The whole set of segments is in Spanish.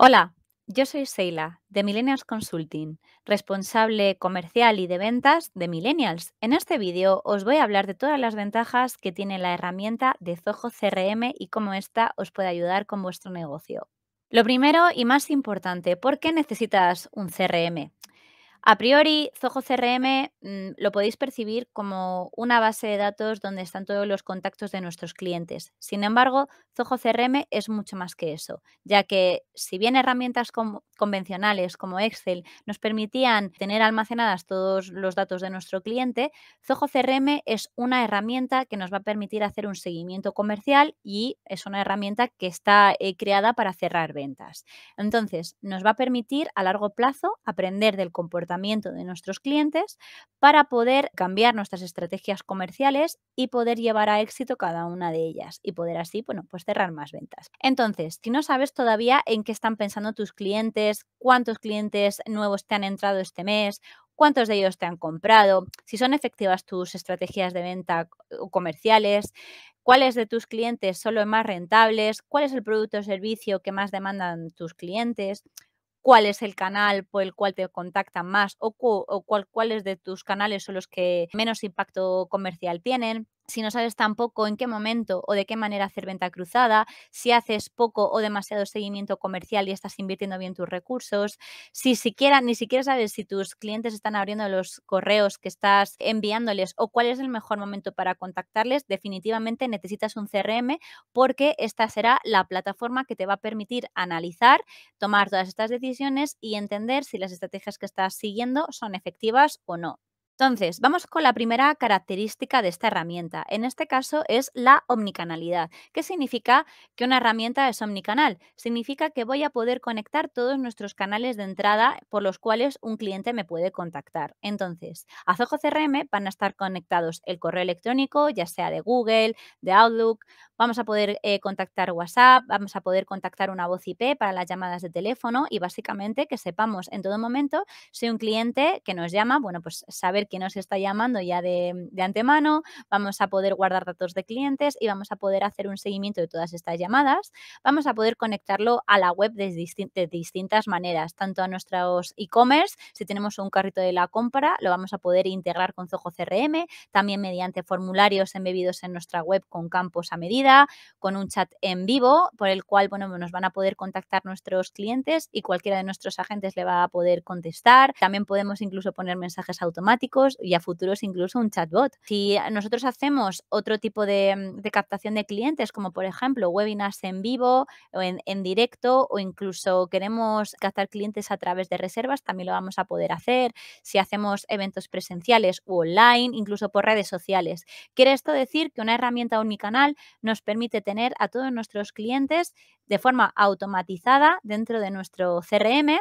Hola, yo soy Seila de Millennials Consulting, responsable comercial y de ventas de Millennials. En este vídeo os voy a hablar de todas las ventajas que tiene la herramienta de Zoho CRM y cómo esta os puede ayudar con vuestro negocio. Lo primero y más importante, ¿por qué necesitas un CRM? A priori, Zoho CRM mm, lo podéis percibir como una base de datos donde están todos los contactos de nuestros clientes. Sin embargo, Zoho CRM es mucho más que eso, ya que si bien herramientas convencionales como Excel nos permitían tener almacenadas todos los datos de nuestro cliente, Zoho CRM es una herramienta que nos va a permitir hacer un seguimiento comercial y es una herramienta que está eh, creada para cerrar ventas. Entonces, nos va a permitir a largo plazo aprender del comportamiento de nuestros clientes para poder cambiar nuestras estrategias comerciales y poder llevar a éxito cada una de ellas y poder así, bueno, pues cerrar más ventas. Entonces, si no sabes todavía en qué están pensando tus clientes, cuántos clientes nuevos te han entrado este mes, cuántos de ellos te han comprado, si son efectivas tus estrategias de venta comerciales, cuáles de tus clientes son los más rentables, cuál es el producto o servicio que más demandan tus clientes cuál es el canal por el cual te contactan más o, o cuáles de tus canales son los que menos impacto comercial tienen si no sabes tampoco en qué momento o de qué manera hacer venta cruzada, si haces poco o demasiado seguimiento comercial y estás invirtiendo bien tus recursos, si siquiera ni siquiera sabes si tus clientes están abriendo los correos que estás enviándoles o cuál es el mejor momento para contactarles, definitivamente necesitas un CRM porque esta será la plataforma que te va a permitir analizar, tomar todas estas decisiones y entender si las estrategias que estás siguiendo son efectivas o no. Entonces, vamos con la primera característica de esta herramienta. En este caso es la omnicanalidad. ¿Qué significa que una herramienta es omnicanal? Significa que voy a poder conectar todos nuestros canales de entrada por los cuales un cliente me puede contactar. Entonces, a Zoho CRM van a estar conectados el correo electrónico, ya sea de Google, de Outlook, vamos a poder eh, contactar WhatsApp, vamos a poder contactar una voz IP para las llamadas de teléfono y básicamente que sepamos en todo momento si un cliente que nos llama, bueno, pues saber que nos está llamando ya de, antemano, vamos a poder guardar datos de clientes y vamos a poder hacer un seguimiento de todas estas llamadas. Vamos a poder conectarlo a la web de, distintas maneras, tanto a nuestros e-commerce, si tenemos un carrito de la compra, lo vamos a poder integrar con Zoho CRM, también mediante formularios embebidos en nuestra web con campos a medida, con un chat en vivo, por el cual bueno, nos van a poder contactar nuestros clientes y cualquiera de nuestros agentes le va a poder contestar. También podemos incluso poner mensajes automáticos y a futuros incluso un chatbot. Si nosotros hacemos otro tipo mm, de, captación de clientes, como por ejemplo webinars en vivo o en, directo, o incluso queremos captar clientes a través de reservas, también lo vamos a poder hacer. Si hacemos eventos presenciales u online, incluso por redes sociales. Quiere esto decir que una herramienta unicanal nos permite tener a todos nuestros clientes de forma automatizada dentro de nuestro CRM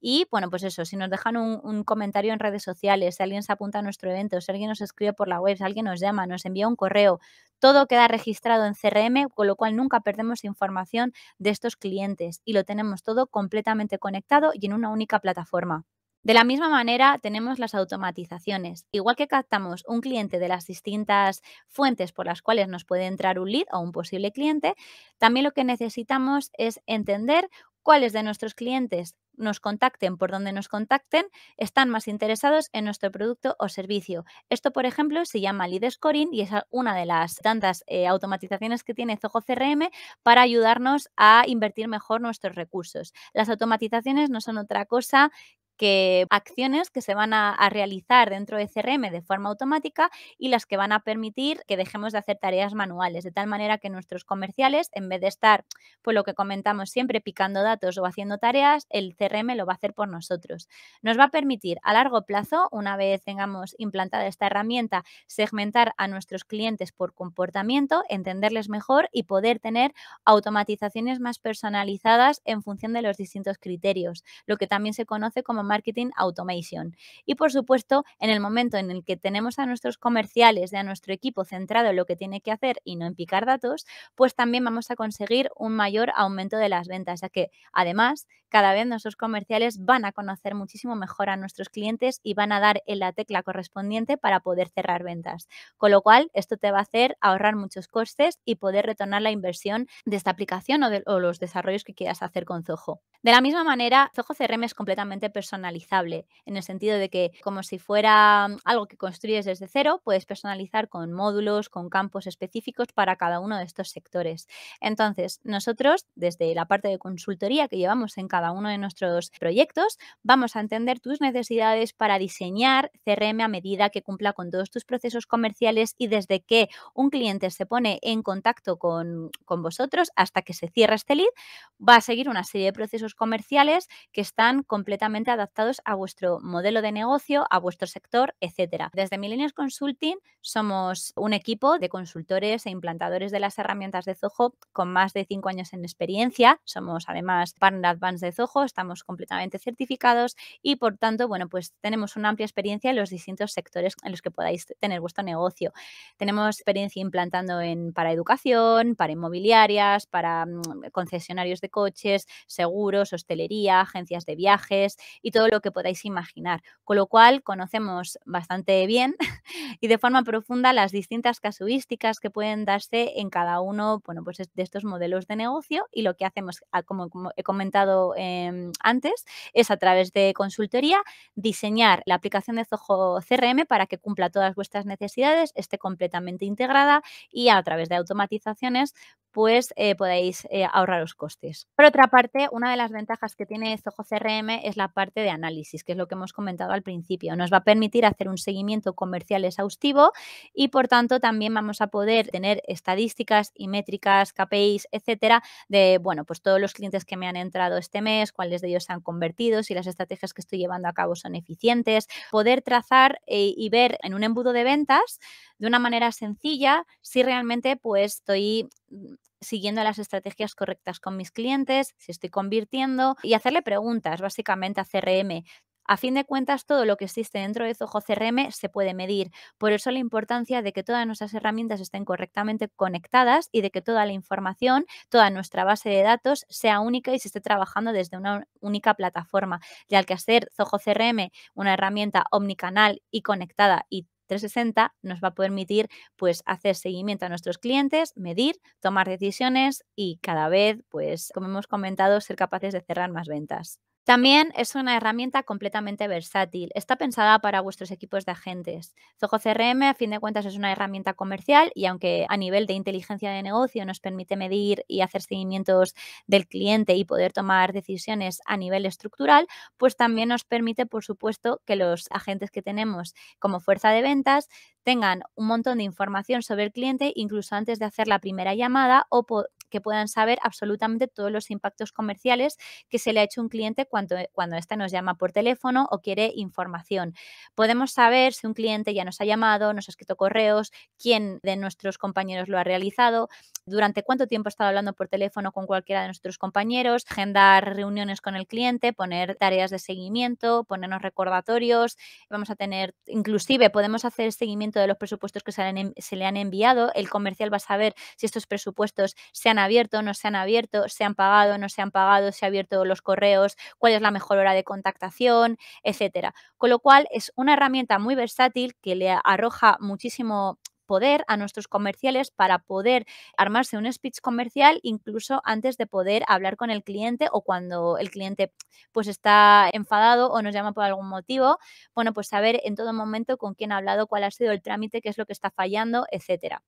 y bueno, pues eso, si nos dejan un, comentario en redes sociales, si alguien se apunta a nuestro evento, si alguien nos escribe por la web, si alguien nos llama, nos envía un correo, todo queda registrado en CRM, con lo cual nunca perdemos información de estos clientes y lo tenemos todo completamente conectado y en una única plataforma. De la misma manera, tenemos las automatizaciones. Igual que captamos un cliente de las distintas fuentes por las cuales nos puede entrar un lead o un posible cliente, también lo que necesitamos es entender cuáles de nuestros clientes nos contacten por donde nos contacten, están más interesados en nuestro producto o servicio. Esto, por ejemplo, se llama lead scoring y es una de las tantas eh, automatizaciones que tiene Zoho CRM para ayudarnos a invertir mejor nuestros recursos. Las automatizaciones no son otra cosa que acciones que se van a, a, realizar dentro de CRM de forma automática y las que van a permitir que dejemos de hacer tareas manuales, de tal manera que nuestros comerciales, en vez de estar, pues lo que comentamos siempre, picando datos o haciendo tareas, el CRM lo va a hacer por nosotros. Nos va a permitir a largo plazo, una vez tengamos implantada esta herramienta, segmentar a nuestros clientes por comportamiento, entenderles mejor y poder tener automatizaciones más personalizadas en función de los distintos criterios, lo que también se conoce como Marketing Automation. Y por supuesto, en el momento en el que tenemos a nuestros comerciales y a nuestro equipo centrado en lo que tiene que hacer y no en picar datos, pues también vamos a conseguir un mayor aumento de las ventas, ya que además cada vez nuestros comerciales van a conocer muchísimo mejor a nuestros clientes y van a dar en la tecla correspondiente para poder cerrar ventas. Con lo cual, esto te va a hacer ahorrar muchos costes y poder retornar la inversión de esta aplicación o, los desarrollos que quieras hacer con Zoho. De la misma manera, Zoho CRM es completamente personal personalizable, en el sentido de que como si fuera mm, algo que construyes desde cero, puedes personalizar con módulos, con campos específicos para cada uno de estos sectores. Entonces, nosotros, desde la parte de consultoría que llevamos en cada uno de nuestros proyectos, vamos a entender tus necesidades para diseñar CRM a medida que cumpla con todos tus procesos comerciales y desde que un cliente se pone en contacto con, con vosotros hasta que se cierra este lead, va a seguir una serie de procesos comerciales que están completamente adaptados a vuestro modelo de negocio, a vuestro sector, etcétera. Desde Millennials Consulting somos un equipo de consultores e implantadores de las herramientas de Zoho con más de cinco años en experiencia. Somos además Partner Advance de Zoho, estamos completamente certificados y por tanto, bueno, pues tenemos una amplia experiencia en los distintos sectores en los que podáis tener vuestro negocio. Tenemos experiencia implantando en para educación, para inmobiliarias, para mm, concesionarios de coches, seguros, hostelería, agencias de viajes y todo todo lo que podáis imaginar, con lo cual conocemos bastante bien y de forma profunda las distintas casuísticas que pueden darse en cada uno bueno, pues de estos modelos de negocio y lo que hacemos, ah, como, he comentado em, antes, es a través de consultoría diseñar la aplicación de Zoho CRM para que cumpla todas vuestras necesidades, esté completamente integrada y a través de automatizaciones pues eh, podéis eh, ahorrar ahorraros costes. Por otra parte, una de las ventajas que tiene Zoho CRM es la parte de análisis, que es lo que hemos comentado al principio. Nos va a permitir hacer un seguimiento comercial exhaustivo y, por tanto, también vamos a poder tener estadísticas y métricas, KPIs, etcétera, de, bueno, pues todos los clientes que me han entrado este mes, cuáles de ellos se han convertido, si las estrategias que estoy llevando a cabo son eficientes, poder trazar eh, y ver en un embudo de ventas de una manera sencilla si realmente pues estoy mm, siguiendo las estrategias correctas con mis clientes, si estoy convirtiendo y hacerle preguntas básicamente a CRM. A fin de cuentas, todo lo que existe dentro de Zoho CRM se puede medir. Por eso la importancia de que todas nuestras herramientas estén correctamente conectadas y de que toda la información, toda nuestra base de datos sea única y se esté trabajando desde una única plataforma. Y al que hacer Zoho CRM una herramienta omnicanal y conectada y 360 nos va a permitir pues hacer seguimiento a nuestros clientes, medir, tomar decisiones y cada vez, pues como hemos comentado, ser capaces de cerrar más ventas. También es una herramienta completamente versátil. Está pensada para vuestros equipos de agentes. Zoho CRM, a fin de cuentas, es una herramienta comercial y aunque a nivel de inteligencia de negocio nos permite medir y hacer seguimientos del cliente y poder tomar decisiones a nivel estructural, pues también nos permite, por supuesto, que los agentes que tenemos como fuerza de ventas tengan un montón de información sobre el cliente incluso antes de hacer la primera llamada o que puedan saber absolutamente todos los impactos comerciales que se le ha hecho un cliente cuando, cuando éste nos llama por teléfono o quiere información. Podemos saber si un cliente ya nos ha llamado, nos ha escrito correos, quién de nuestros compañeros lo ha realizado, durante cuánto tiempo ha estado hablando por teléfono con cualquiera de nuestros compañeros, agendar reuniones con el cliente, poner tareas de seguimiento, ponernos recordatorios, vamos a tener, inclusive podemos hacer el seguimiento de los presupuestos que se le han enviado, el comercial va a saber si estos presupuestos se han abierto, no se han abierto, se han pagado, no se han pagado, se han abierto los correos, cuál es la mejor hora de contactación, etcétera. Con lo cual es una herramienta muy versátil que le arroja muchísimo poder a nuestros comerciales para poder armarse un speech comercial incluso antes de poder hablar con el cliente o cuando el cliente pues está enfadado o nos llama por algún motivo, bueno, pues saber en todo momento con quién ha hablado, cuál ha sido el trámite, qué es lo que está fallando, etcétera.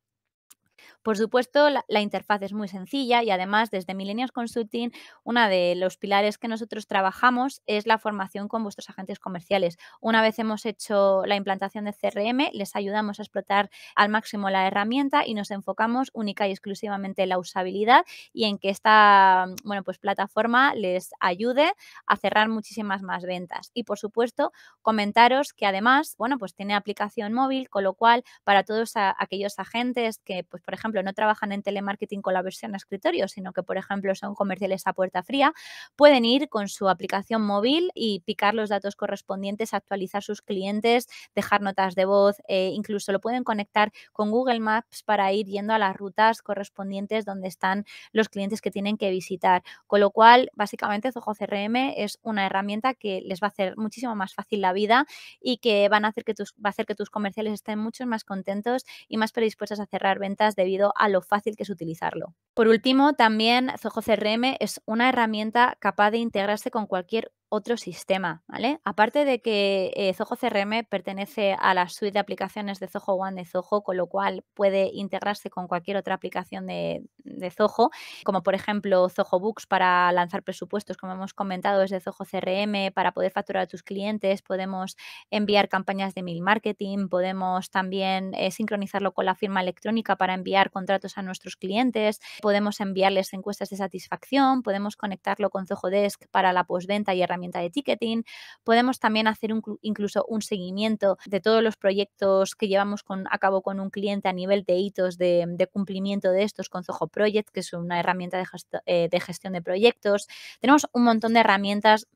Por supuesto, la, interfaz es muy sencilla y además desde Millennials Consulting, uno de los pilares que nosotros trabajamos es la formación con vuestros agentes comerciales. Una vez hemos hecho la implantación de CRM, les ayudamos a explotar al máximo la herramienta y nos enfocamos única y exclusivamente en la usabilidad y en que esta mm, bueno, pues, plataforma les ayude a cerrar muchísimas más ventas. Y por supuesto, comentaros que además, bueno, pues tiene aplicación móvil, con lo cual para todos aquellos agentes que, pues, por ejemplo, ejemplo, no trabajan en telemarketing con la versión a escritorio, sino que, por ejemplo, son comerciales a puerta fría, pueden ir con su aplicación móvil y picar los datos correspondientes, actualizar sus clientes, dejar notas de voz, eh, incluso lo pueden conectar con Google Maps para ir yendo a las rutas correspondientes donde están los clientes que tienen que visitar. Con lo cual, básicamente, Zoho CRM es una herramienta que les va a hacer muchísimo más fácil la vida y que van a hacer que tus, va a hacer que tus comerciales estén mucho más contentos y más predispuestos a cerrar ventas de a lo fácil que es utilizarlo. Por último, también CRM es una herramienta capaz de integrarse con cualquier otro sistema, ¿vale? Aparte de que eh, Zoho CRM pertenece a la suite de aplicaciones de Zoho One de Zoho, con lo cual puede integrarse con cualquier otra aplicación de, de Zoho, como por ejemplo Zoho Books para lanzar presupuestos, como hemos comentado desde Zoho CRM, para poder facturar a tus clientes, podemos enviar campañas de mail marketing, podemos también eh, sincronizarlo con la firma electrónica para enviar contratos a nuestros clientes, podemos enviarles encuestas de satisfacción, podemos conectarlo con Zoho Desk para la postventa y herramientas de ticketing. Podemos también hacer un, incluso un seguimiento de todos los proyectos que llevamos con, a cabo con un cliente a nivel de hitos de, cumplimiento de estos con Zoho Project, que es una herramienta de eh, gestión de proyectos. Tenemos un montón de herramientas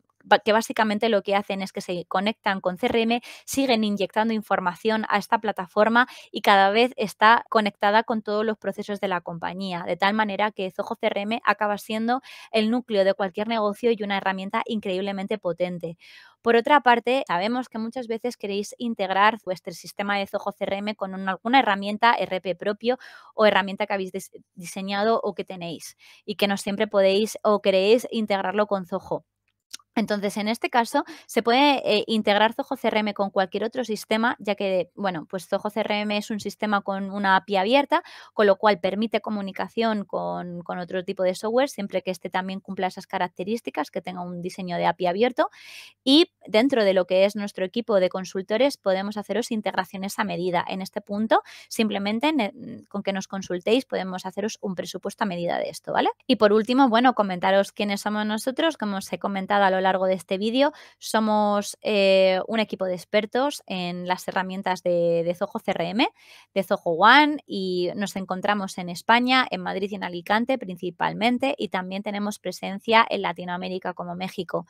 que básicamente lo que hacen es que se conectan con CRM, siguen inyectando información a esta plataforma y cada vez está conectada con todos los procesos de la compañía, de tal manera que Zoho CRM acaba siendo el núcleo de cualquier negocio y una herramienta increíblemente potente. Por otra parte, sabemos que muchas veces queréis integrar vuestro sistema de Zoho CRM con alguna herramienta RP propio o herramienta que habéis diseñado o que tenéis y que no siempre podéis o queréis integrarlo con Zoho. Entonces, en este caso, se puede eh, integrar Zoho CRM con cualquier otro sistema, ya que, bueno, pues Zoho CRM es un sistema con una API abierta, con lo cual permite comunicación con, con otro tipo de software, siempre que este también cumpla esas características, que tenga un diseño de API abierto. Y dentro de lo que es nuestro equipo de consultores podemos haceros integraciones a medida. En este punto, simplemente mm, con que nos consultéis podemos haceros un presupuesto a medida de esto, ¿vale? Y por último, bueno, comentaros quiénes somos nosotros. Como os he comentado a lo largo de este vídeo, somos eh, un equipo de expertos en las herramientas de, de Zoho CRM, de Zoho One y nos encontramos en España, en Madrid y en Alicante principalmente y también tenemos presencia en Latinoamérica como México.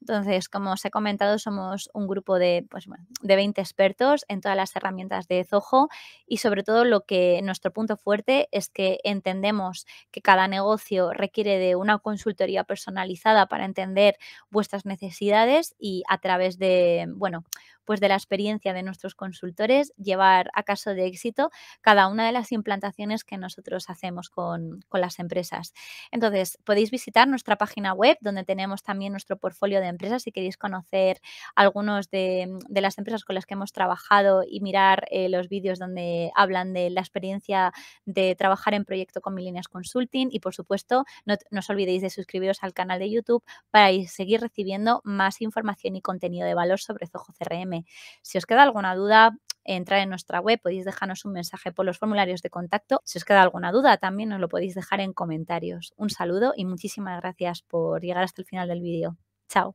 Entonces, como os he comentado, somos un grupo de, 20 pues, expertos en todas las herramientas de Zoho y sobre todo lo que nuestro punto fuerte es que entendemos que cada negocio requiere de una consultoría personalizada para entender vuestras necesidades y a través de, bueno, pues de la experiencia de nuestros consultores, llevar a caso de éxito cada una de las implantaciones que nosotros hacemos con, las empresas. Entonces, podéis visitar nuestra página web donde tenemos también nuestro portfolio de empresas si queréis conocer algunos de, las empresas con las que hemos trabajado y mirar eh, los vídeos donde hablan de la experiencia de trabajar en proyecto con Milenias Consulting y por supuesto no, no, os olvidéis de suscribiros al canal de YouTube para seguir recibiendo más información y contenido de valor sobre Zoho CRM. Si os queda alguna duda, entrar en nuestra web, podéis dejarnos un mensaje por los formularios de contacto. Si os queda alguna duda, también nos lo podéis dejar en comentarios. Un saludo y muchísimas gracias por llegar hasta el final del vídeo. Chao.